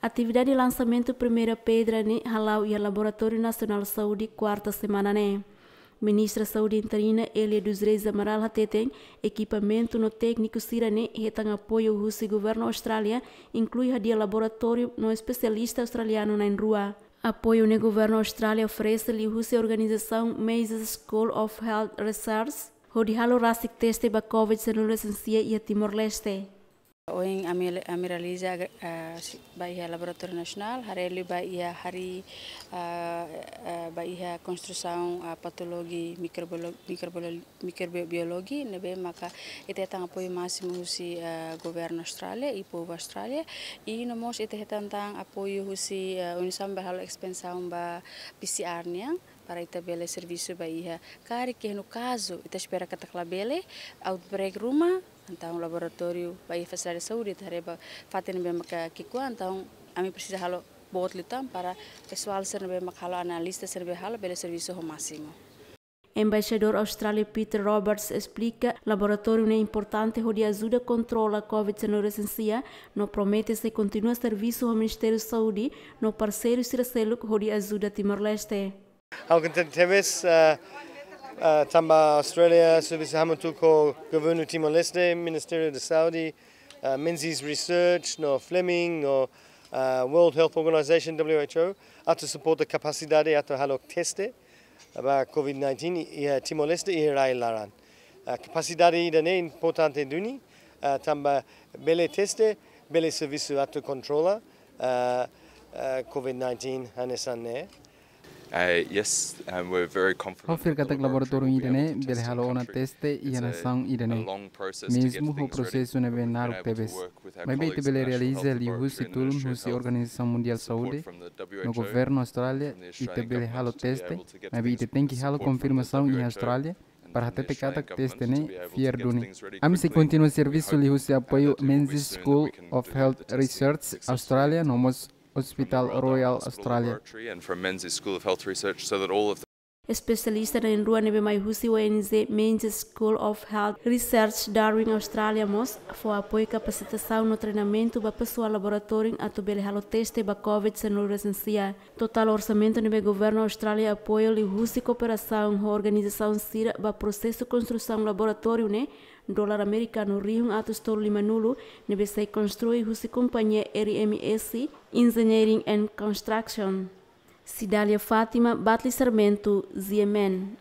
Atividade de lançamento primeira pedra ne né? Halau e Laboratório Nacional de Saúde quarta semana né. Ministra da Saúde interina Elia é dos Reis Amaral tem equipamento no técnico Sirane né? e tem apoio russo e governo Austrália, inclui a de laboratório no especialista australiano na rua. Apoio no né? governo Austrália oferece-lhe russa organização mazes School of Health Research, Rodihalo Rasik Teste Bakovic, Senhor Licencia e Timor-Leste. Oing amil eh, baiha laboratorium nasional hari hareli baiha hari eh, eh, baia construção patologi mikrobiologi mikrobiologi, nebe maka ite tang apoio mengusi husi governo Australia Australia, Australia Austrália e nomos ite tang apoi husi unisam bahalo expensão bah PCR niang para ita bele servis baiha Kari que kazu itu ita kata que bele outbreak rumah então laboratório vai fazer saúde tareba fatin bem que que então a mim precisa halo bot para pessoal ser bem halo analista ser bem halo pelo serviço ao máximo Embaixador Austrália Peter Roberts explica laboratório é importante para ajuda a controlar a Covid-19 em não promete se continua serviço ao Ministério da Saúde, no parceiro Ciracelo que ajuda a Timor-Leste. Ao que temos é uh... Eh, Uh, tamba Australia Service hamu Governor governu Timor Leste Ministerio de Saudi uh, Menzies Research no Fleming no uh, World Health Organization WHO to support the capacidade atu halok teste about COVID-19 ia Timor Leste ia rai laran uh, Capacity capacidade ida ne importante duni uh, tamba bele teste bele service atu controla uh, uh, COVID-19 hanesan ne Uh, Hofiirkatag laboratorium irene belhalo ona teste iana e irene mesmo o processo neve naru pebes mas bem tebele realiza ali husi tulum husi organização mundial saúde no governo austrália e tebele halo teste mas bem tem que halo confirmação em austrália para até cada teste ne fier duni. Am se continua serviço lhe apoio Menzies School of Health Research Australia nomos Hospital Royal Australia. And from Menzies School of Health Research so that all of especialista em Ruane Maihusi ONZ Menges School of Health Research Darwin Austrália MOS foi apoio e capacitação no treinamento para pessoal laboratório a tubele halo teste para COVID-19 recensia. Total orçamento do governo Austrália apoio e Rússia cooperação com a organização CIRA para processo de construção laboratório né dólar americano rio atus tolu lima nulu nebe sai construir husi companhia RMS Engineering and Construction. Cidália Fátima Batli Sarmento Ziamen